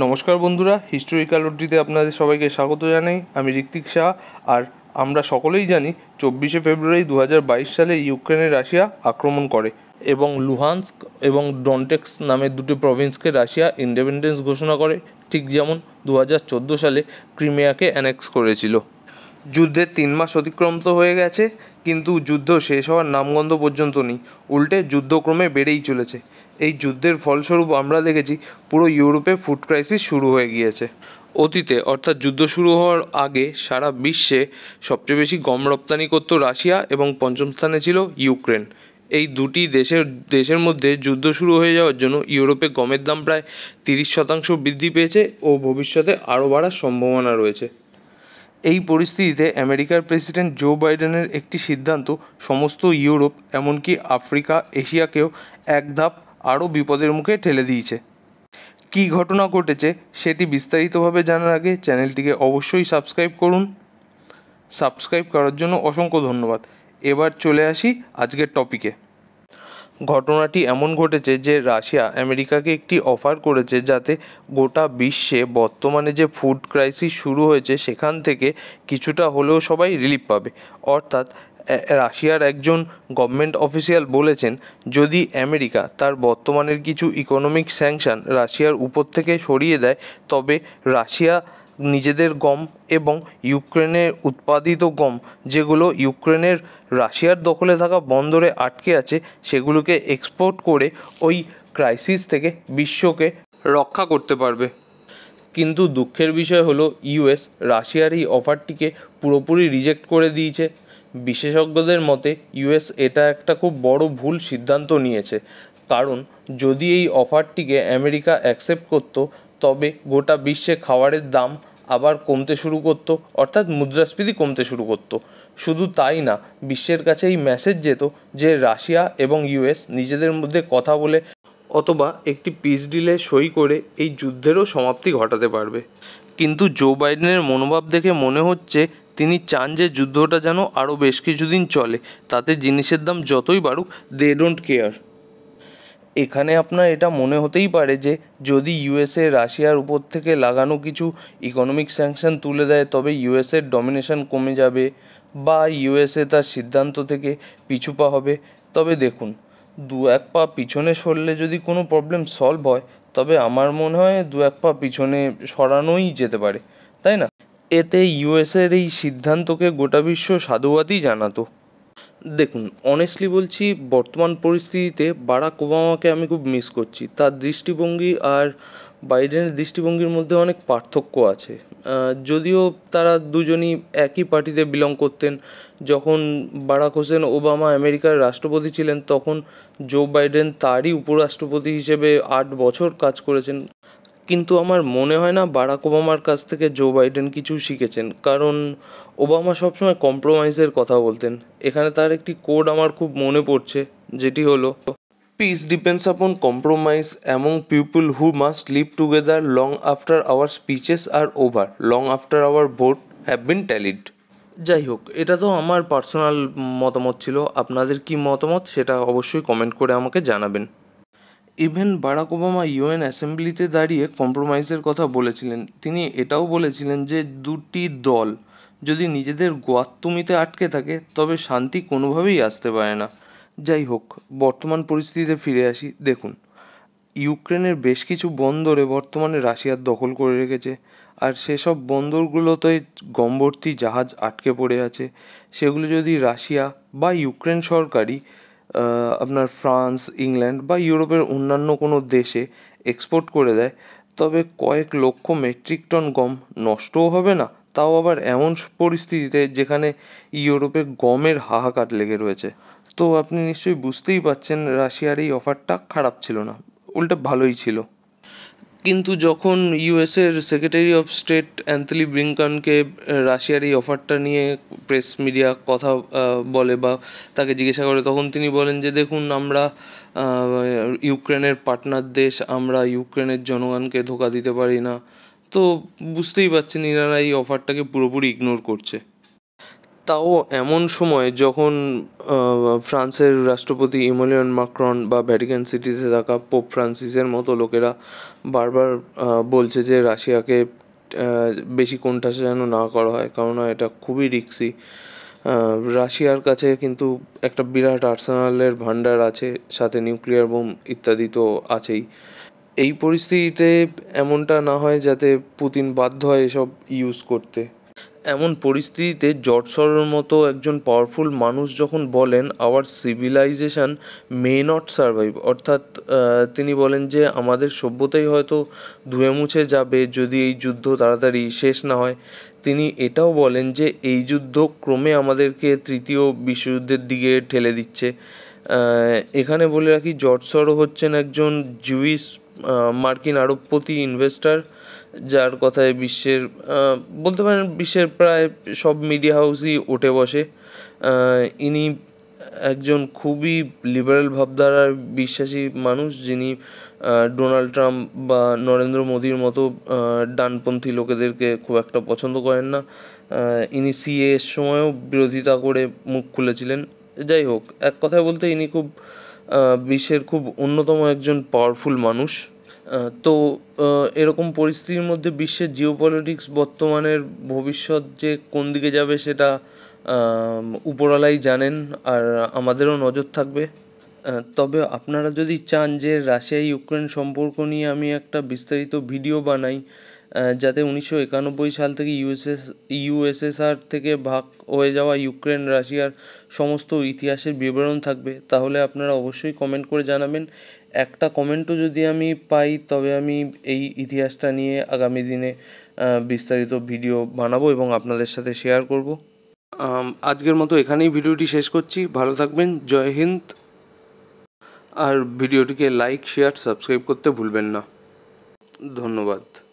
নমস্কার বন্ধুরা হিস্টোরিক্যাল রোডটিতে আপনাদের সবাইকে স্বাগত জানাই আমি ঋত্বিক শাহ আর আমরা সকলেই জানি চব্বিশে ফেব্রুয়ারি দু সালে ইউক্রেনে রাশিয়া আক্রমণ করে এবং লুহানস্ক এবং ডনটেক্স নামের দুটি প্রভিন্সকে রাশিয়া ইন্ডিপেন্ডেন্স ঘোষণা করে ঠিক যেমন দু সালে ক্রিমিয়াকে অ্যানেক্স করেছিল যুদ্ধের তিন মাস অতিক্রম তো হয়ে গেছে কিন্তু যুদ্ধ শেষ হওয়ার নামগন্ধ পর্যন্ত নেই উল্টে যুদ্ধক্রমে বেড়েই চলেছে এই যুদ্ধের ফলস্বরূপ আমরা দেখেছি পুরো ইউরোপে ফুড ক্রাইসিস শুরু হয়ে গিয়েছে অতীতে অর্থাৎ যুদ্ধ শুরু হওয়ার আগে সারা বিশ্বে সবচেয়ে বেশি গম রপ্তানি করত রাশিয়া এবং পঞ্চম স্থানে ছিল ইউক্রেন এই দুটি দেশের দেশের মধ্যে যুদ্ধ শুরু হয়ে যাওয়ার জন্য ইউরোপে গমের দাম প্রায় তিরিশ শতাংশ বৃদ্ধি পেয়েছে ও ভবিষ্যতে আরও বাড়ার সম্ভাবনা রয়েছে এই পরিস্থিতিতে আমেরিকার প্রেসিডেন্ট জো বাইডেনের একটি সিদ্ধান্ত সমস্ত ইউরোপ এমনকি আফ্রিকা এশিয়াকেও এক ধাপ আরও বিপদের মুখে ঠেলে দিয়েছে কি ঘটনা ঘটেছে সেটি বিস্তারিতভাবে জানার আগে চ্যানেলটিকে অবশ্যই সাবস্ক্রাইব করুন সাবস্ক্রাইব করার জন্য অসংখ্য ধন্যবাদ এবার চলে আসি আজকের টপিকে ঘটনাটি এমন ঘটেছে যে রাশিয়া আমেরিকাকে একটি অফার করেছে যাতে গোটা বিশ্বে বর্তমানে যে ফুড ক্রাইসিস শুরু হয়েছে সেখান থেকে কিছুটা হলেও সবাই রিলিফ পাবে অর্থাৎ রাশিয়ার একজন গভর্নমেন্ট অফিসিয়াল বলেছেন যদি আমেরিকা তার বর্তমানের কিছু ইকোনমিক স্যাংশন রাশিয়ার উপর থেকে সরিয়ে দেয় তবে রাশিয়া নিজেদের গম এবং ইউক্রেনের উৎপাদিত গম যেগুলো ইউক্রেনের রাশিয়ার দখলে থাকা বন্দরে আটকে আছে সেগুলোকে এক্সপোর্ট করে ওই ক্রাইসিস থেকে বিশ্বকে রক্ষা করতে পারবে কিন্তু দুঃখের বিষয় হলো ইউএস রাশিয়ার এই অফারটিকে পুরোপুরি রিজেক্ট করে দিয়েছে বিশেষজ্ঞদের মতে ইউএস এটা একটা খুব বড় ভুল সিদ্ধান্ত নিয়েছে কারণ যদি এই অফারটিকে আমেরিকা অ্যাকসেপ্ট করত তবে গোটা বিশ্বে খাবারের দাম আবার কমতে শুরু করত অর্থাৎ মুদ্রাস্ফীতি কমতে শুরু করত শুধু তাই না বিশ্বের কাছে এই মেসেজ যেত যে রাশিয়া এবং ইউএস নিজেদের মধ্যে কথা বলে অথবা একটি পিস ডিলে সই করে এই যুদ্ধেরও সমাপ্তি ঘটাতে পারবে কিন্তু জো বাইডেনের মনোভাব দেখে মনে হচ্ছে তিনি চান যে যুদ্ধটা যেন আরও বেশ কিছুদিন চলে তাতে জিনিসের দাম যতই বাড়ুক দে ডোন্ট কেয়ার এখানে আপনার এটা মনে হতেই পারে যে যদি ইউএসএ রাশিয়ার উপর থেকে লাগানো কিছু ইকোনমিক স্যাংশন তুলে দেয় তবে ইউএসএর ডমিনেশন কমে যাবে বা ইউএসএ তার সিদ্ধান্ত থেকে পিছুপা হবে তবে দেখুন দু এক পা পিছনে সরলে যদি কোনো প্রবলেম সলভ হয় তবে আমার মনে হয় দু এক পা পিছনে সরানোই যেতে পারে তাই না এতে ইউএসের এই সিদ্ধান্তকে গোটা বিশ্ব সাধুবাদই জানাতো দেখুন অনেস্টলি বলছি বর্তমান পরিস্থিতিতে বারাক ওবামাকে আমি খুব মিস করছি তার দৃষ্টিভঙ্গি আর বাইডেনের দৃষ্টিভঙ্গির মধ্যে অনেক পার্থক্য আছে যদিও তারা দুজনই একই পার্টিতে বিলং করতেন যখন বারাক হোসেন ওবামা আমেরিকার রাষ্ট্রপতি ছিলেন তখন জো বাইডেন তারই উপরাষ্ট্রপতি হিসেবে আট বছর কাজ করেছেন কিন্তু আমার মনে হয় না বারাক ওবামার কাছ থেকে জো বাইডেন কিছু শিখেছেন কারণ ওবামা সবসময় কম্প্রোমাইজের কথা বলতেন এখানে তার একটি কোড আমার খুব মনে পড়ছে যেটি হলো peace depends upon compromise among people who must live together long after our speeches are over long after our vote have been tallied যাই হোক এটা তো আমার পার্সোনাল মতামত ছিল আপনাদের কি মতামত সেটা অবশ্যই কমেন্ট করে আমাকে জানাবেন ইভেন বারাক ওবামা ইউএন অ্যাসেম্বলিতে দাঁড়িয়ে কম্প্রোমাইজের কথা বলেছিলেন তিনি এটাও বলেছিলেন যে দুটি দল যদি নিজেদের গোয়াত্তুমিতে আটকে থাকে তবে শান্তি কোনোভাবেই আসতে পারে না যাই হোক বর্তমান পরিস্থিতিতে ফিরে আসি দেখুন ইউক্রেনের বেশ কিছু বন্দরে বর্তমানে রাশিয়ার দখল করে রেখেছে আর সেসব বন্দরগুলোতে গমবর্তী জাহাজ আটকে পড়ে আছে সেগুলো যদি রাশিয়া বা ইউক্রেন সরকারই আপনার ফ্রান্স ইংল্যান্ড বা ইউরোপের অন্যান্য কোনো দেশে এক্সপোর্ট করে দেয় তবে কয়েক লক্ষ মেট্রিক টন গম নষ্টও হবে না তাও আবার এমন পরিস্থিতিতে যেখানে ইউরোপে গমের হাহাকার লেগে রয়েছে তো আপনি নিশ্চয়ই বুঝতেই পারছেন রাশিয়ার এই অফারটা খারাপ ছিল না উল্টা ভালোই ছিল কিন্তু যখন ইউএসের সেক্রেটারি অফ স্টেট অ্যান্থলি ব্রিঙ্কনকে রাশিয়ার এই অফারটা নিয়ে প্রেস মিডিয়া কথা বলে বা তাকে জিজ্ঞাসা করে তখন তিনি বলেন যে দেখুন আমরা ইউক্রেনের পার্টনার দেশ আমরা ইউক্রেনের জনগণকে ধোকা দিতে পারি না তো বুঝতেই পারছেন ইনারা এই অফারটাকে পুরোপুরি ইগনোর করছে তাও এমন সময় যখন ফ্রান্সের রাষ্ট্রপতি ইমোলিয়ন ম্যাক্রন বা ভ্যাটিকান সিটিতে থাকা পোপ ফ্রান্সিসের মতো লোকেরা বারবার বলছে যে রাশিয়াকে বেশি কোণঠাসা যেন না করা হয় কারণ এটা খুবই রিক্সি রাশিয়ার কাছে কিন্তু একটা বিরাট আর্সেনালের ভাণ্ডার আছে সাথে নিউক্লিয়ার বোম ইত্যাদি তো আছেই এই পরিস্থিতিতে এমনটা না হয় যাতে পুতিন বাধ্য হয় এসব ইউজ করতে এমন পরিস্থিতিতে জর্জ মতো একজন পাওয়ারফুল মানুষ যখন বলেন our civilisation may not survive অর্থাৎ তিনি বলেন যে আমাদের সভ্যতাই হয়তো ধুয়ে মুছে যাবে যদি এই যুদ্ধ তাড়াতাড়ি শেষ না হয় তিনি এটাও বলেন যে এই যুদ্ধ ক্রমে আমাদেরকে তৃতীয় বিশ্বযুদ্ধের দিকে ঠেলে দিচ্ছে এখানে বলে রাখি জর্জ হচ্ছেন একজন জুইস মার্কিন আরবপতি ইনভেস্টার যার কথায় বিশ্বের বলতে পারেন বিশ্বের প্রায় সব মিডিয়া হাউসই ওঠে বসে ইনি একজন খুবই লিবারেল ভাবধারার বিশ্বাসী মানুষ যিনি ডোনাল্ড ট্রাম্প বা নরেন্দ্র মোদীর মতো ডানপন্থী লোকেদেরকে খুব একটা পছন্দ করেন না ইনি সিএ এর বিরোধিতা করে মুখ খুলেছিলেন যাই হোক এক কথায় বলতে ইনি খুব বিশ্বের খুব অন্যতম একজন পাওয়ারফুল মানুষ তো এরকম পরিস্থিতির মধ্যে বিশ্বের জিও পলিটিক্স বর্তমানের ভবিষ্যৎ যে কোন দিকে যাবে সেটা উপরওয়ালাই জানেন আর আমাদেরও নজর থাকবে তবে আপনারা যদি চান যে রাশিয়া ইউক্রেন সম্পর্ক নিয়ে আমি একটা বিস্তারিত ভিডিও বানাই যাতে উনিশশো একানব্বই সাল থেকে ইউএসএস ইউএসএসআর থেকে ভাগ হয়ে যাওয়া ইউক্রেন রাশিয়ার সমস্ত ইতিহাসের বিবরণ থাকবে তাহলে আপনারা অবশ্যই কমেন্ট করে জানাবেন একটা কমেন্টও যদি আমি পাই তবে আমি এই ইতিহাসটা নিয়ে আগামী দিনে বিস্তারিত ভিডিও বানাবো এবং আপনাদের সাথে শেয়ার করব আজকের মতো এখানেই ভিডিওটি শেষ করছি ভালো থাকবেন জয় হিন্দ আর ভিডিওটিকে লাইক শেয়ার সাবস্ক্রাইব করতে ভুলবেন না ধন্যবাদ